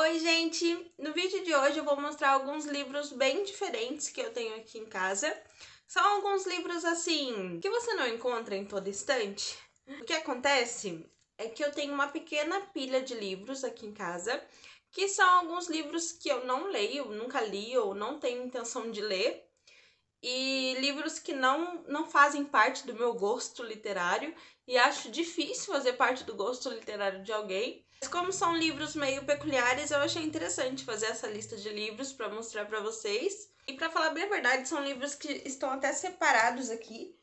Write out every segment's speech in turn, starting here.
Oi, gente! No vídeo de hoje eu vou mostrar alguns livros bem diferentes que eu tenho aqui em casa. São alguns livros, assim, que você não encontra em toda estante. O que acontece é que eu tenho uma pequena pilha de livros aqui em casa, que são alguns livros que eu não leio, nunca li ou não tenho intenção de ler, e livros que não, não fazem parte do meu gosto literário e acho difícil fazer parte do gosto literário de alguém. Mas como são livros meio peculiares, eu achei interessante fazer essa lista de livros para mostrar para vocês. E para falar bem a verdade, são livros que estão até separados aqui,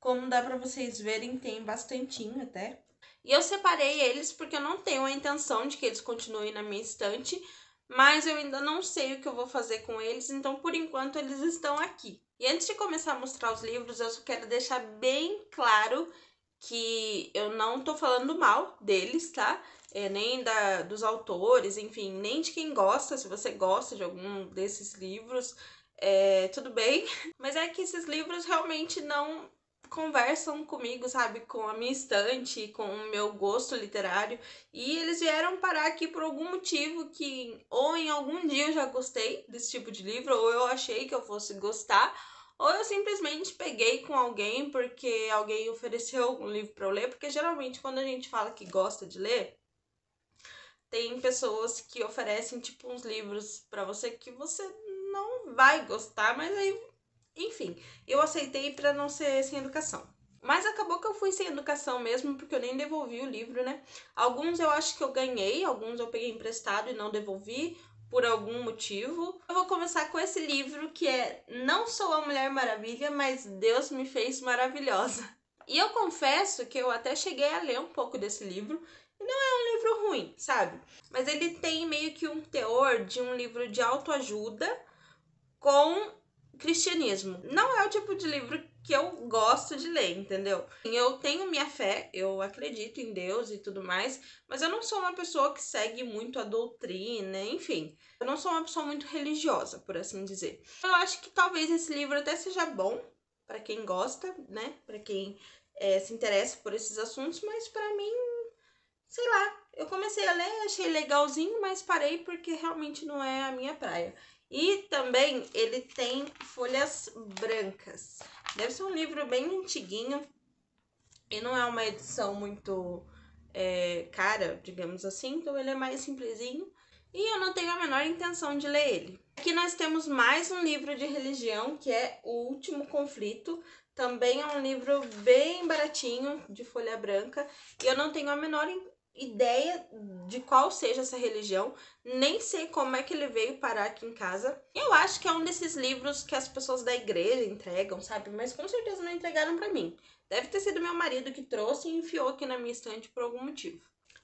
como dá para vocês verem, tem bastantinho até. E eu separei eles porque eu não tenho a intenção de que eles continuem na minha estante, mas eu ainda não sei o que eu vou fazer com eles, então por enquanto eles estão aqui. E antes de começar a mostrar os livros, eu só quero deixar bem claro que eu não tô falando mal deles, tá? É, nem da, dos autores, enfim, nem de quem gosta. Se você gosta de algum desses livros, é, tudo bem. Mas é que esses livros realmente não conversam comigo, sabe, com a minha estante, com o meu gosto literário, e eles vieram parar aqui por algum motivo que ou em algum dia eu já gostei desse tipo de livro, ou eu achei que eu fosse gostar, ou eu simplesmente peguei com alguém porque alguém ofereceu um livro para eu ler, porque geralmente quando a gente fala que gosta de ler, tem pessoas que oferecem tipo uns livros para você que você não vai gostar, mas aí enfim, eu aceitei para não ser sem educação. Mas acabou que eu fui sem educação mesmo, porque eu nem devolvi o livro, né? Alguns eu acho que eu ganhei, alguns eu peguei emprestado e não devolvi por algum motivo. Eu vou começar com esse livro que é Não Sou a Mulher Maravilha, mas Deus me fez maravilhosa. E eu confesso que eu até cheguei a ler um pouco desse livro, e não é um livro ruim, sabe? Mas ele tem meio que um teor de um livro de autoajuda com Cristianismo. Não é o tipo de livro que eu gosto de ler, entendeu? Eu tenho minha fé, eu acredito em Deus e tudo mais, mas eu não sou uma pessoa que segue muito a doutrina, enfim. Eu não sou uma pessoa muito religiosa, por assim dizer. Eu acho que talvez esse livro até seja bom para quem gosta, né? Para quem é, se interessa por esses assuntos, mas para mim, sei lá. Eu comecei a ler, achei legalzinho, mas parei porque realmente não é a minha praia. E também ele tem folhas brancas. Deve ser um livro bem antiguinho e não é uma edição muito é, cara, digamos assim, então ele é mais simplesinho e eu não tenho a menor intenção de ler ele. Aqui nós temos mais um livro de religião, que é O Último Conflito. Também é um livro bem baratinho, de folha branca, e eu não tenho a menor ideia de qual seja essa religião, nem sei como é que ele veio parar aqui em casa. Eu acho que é um desses livros que as pessoas da igreja entregam, sabe? Mas com certeza não entregaram para mim. Deve ter sido meu marido que trouxe e enfiou aqui na minha estante por algum motivo.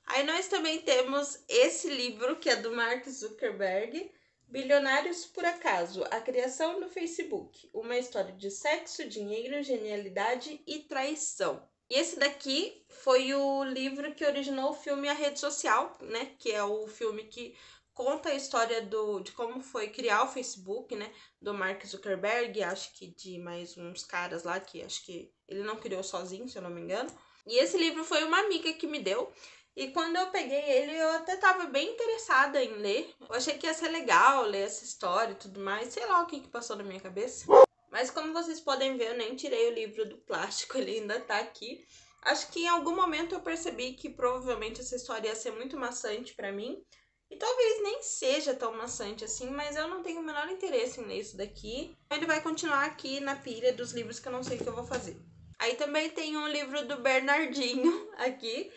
Aí nós também temos esse livro que é do Mark Zuckerberg, Bilionários por Acaso: A Criação do Facebook, uma história de sexo, dinheiro, genialidade e traição. E esse daqui foi o livro que originou o filme A Rede Social, né? Que é o filme que conta a história do, de como foi criar o Facebook, né? Do Mark Zuckerberg, acho que de mais uns caras lá que acho que ele não criou sozinho, se eu não me engano. E esse livro foi uma amiga que me deu. E quando eu peguei ele, eu até tava bem interessada em ler. Eu achei que ia ser legal ler essa história e tudo mais. Sei lá o que, que passou na minha cabeça. Mas como vocês podem ver, eu nem tirei o livro do plástico, ele ainda tá aqui. Acho que em algum momento eu percebi que provavelmente essa história ia ser muito maçante para mim. E talvez nem seja tão maçante assim, mas eu não tenho o menor interesse em ler isso daqui. Ele vai continuar aqui na pilha dos livros que eu não sei o que eu vou fazer. Aí também tem um livro do Bernardinho aqui,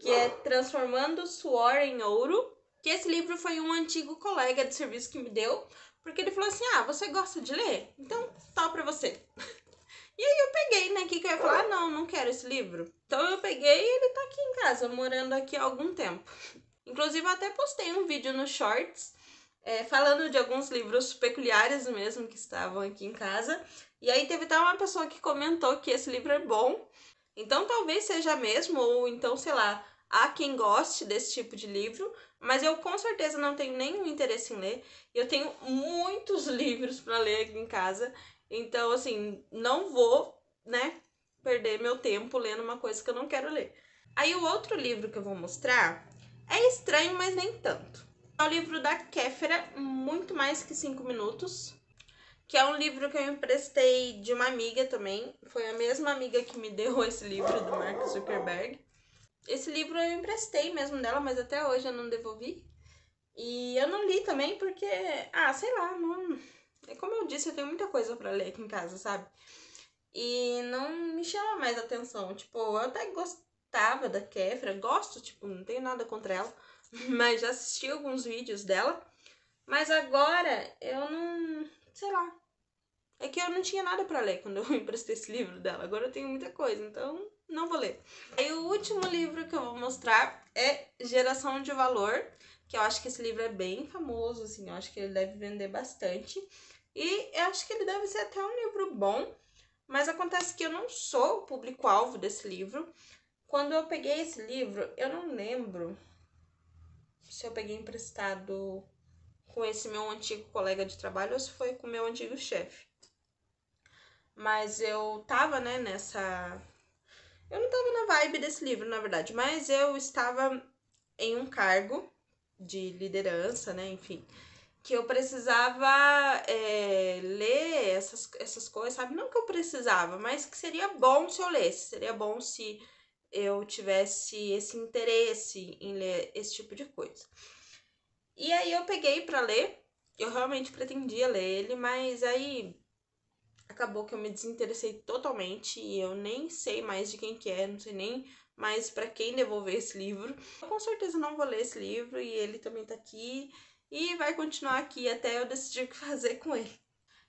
que é Transformando Suor em Ouro. Que esse livro foi um antigo colega de serviço que me deu, porque ele falou assim: ah, você gosta de ler? Então tal pra você. E aí eu peguei, né? Que que eu ia falar? Ah, não, não quero esse livro. Então eu peguei e ele tá aqui em casa, morando aqui há algum tempo. Inclusive, eu até postei um vídeo no Shorts é, falando de alguns livros peculiares mesmo que estavam aqui em casa. E aí teve até uma pessoa que comentou que esse livro é bom. Então talvez seja mesmo, ou então, sei lá, Há quem goste desse tipo de livro, mas eu com certeza não tenho nenhum interesse em ler. Eu tenho muitos livros para ler aqui em casa, então assim, não vou, né, perder meu tempo lendo uma coisa que eu não quero ler. Aí o outro livro que eu vou mostrar é estranho, mas nem tanto. É o livro da Kéfera, muito mais que cinco minutos, que é um livro que eu emprestei de uma amiga também. Foi a mesma amiga que me deu esse livro do Mark Zuckerberg. Esse livro eu emprestei mesmo dela, mas até hoje eu não devolvi. E eu não li também porque, ah, sei lá, não. É como eu disse, eu tenho muita coisa para ler aqui em casa, sabe? E não me chama mais atenção. Tipo, eu até gostava da Kefra, gosto, tipo, não tenho nada contra ela, mas já assisti alguns vídeos dela. Mas agora eu não eu não tinha nada para ler quando eu emprestei esse livro dela. Agora eu tenho muita coisa, então não vou ler. E o último livro que eu vou mostrar é Geração de Valor, que eu acho que esse livro é bem famoso, assim, eu acho que ele deve vender bastante. E eu acho que ele deve ser até um livro bom, mas acontece que eu não sou o público-alvo desse livro. Quando eu peguei esse livro, eu não lembro se eu peguei emprestado com esse meu antigo colega de trabalho ou se foi com o meu antigo chefe. Mas eu tava, né, nessa. Eu não tava na vibe desse livro, na verdade, mas eu estava em um cargo de liderança, né, enfim, que eu precisava é, ler essas, essas coisas, sabe? Não que eu precisava, mas que seria bom se eu lesse, seria bom se eu tivesse esse interesse em ler esse tipo de coisa. E aí eu peguei para ler, eu realmente pretendia ler ele, mas aí acabou que eu me desinteressei totalmente e eu nem sei mais de quem que é, não sei nem mais para quem devolver esse livro. Eu com certeza não vou ler esse livro e ele também tá aqui e vai continuar aqui até eu decidir o que fazer com ele.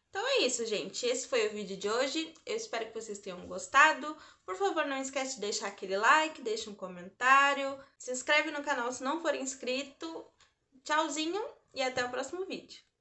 Então é isso, gente. Esse foi o vídeo de hoje. Eu espero que vocês tenham gostado. Por favor, não esquece de deixar aquele like, deixa um comentário, se inscreve no canal se não for inscrito. Tchauzinho e até o próximo vídeo.